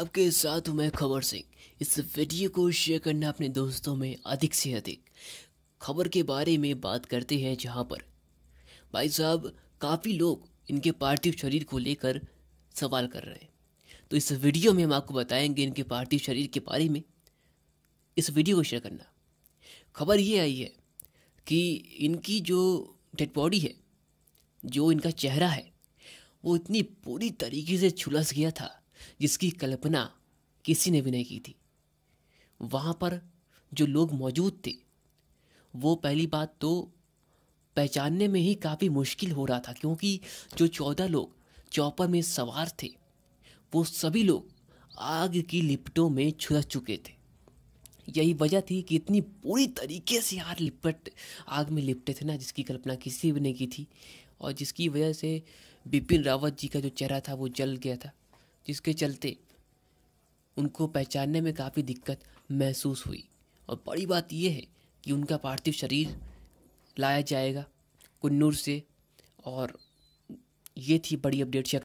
आपके साथ हूँ मैं खबर सिंह इस वीडियो को शेयर करना अपने दोस्तों में अधिक से अधिक खबर के बारे में बात करते हैं जहाँ पर भाई साहब काफ़ी लोग इनके पार्थिव शरीर को लेकर सवाल कर रहे हैं तो इस वीडियो में हम आपको बताएंगे इनके पार्थिव शरीर के बारे में इस वीडियो को शेयर करना खबर ये आई है कि इनकी जो डेड बॉडी है जो इनका चेहरा है वो इतनी पूरी तरीके से छुलस गया था जिसकी कल्पना किसी ने भी नहीं की थी वहाँ पर जो लोग मौजूद थे वो पहली बात तो पहचानने में ही काफ़ी मुश्किल हो रहा था क्योंकि जो चौदह लोग चौपर में सवार थे वो सभी लोग आग की लिपटों में छुलस चुके थे यही वजह थी कि इतनी पूरी तरीके से यार लिपट आग में लिपटे थे ना जिसकी कल्पना किसी भी ने की थी और जिसकी वजह से बिपिन रावत जी का जो चेहरा था वो जल गया था जिसके चलते उनको पहचानने में काफ़ी दिक्कत महसूस हुई और बड़ी बात यह है कि उनका पार्थिव शरीर लाया जाएगा कन्नूर से और ये थी बड़ी अपडेट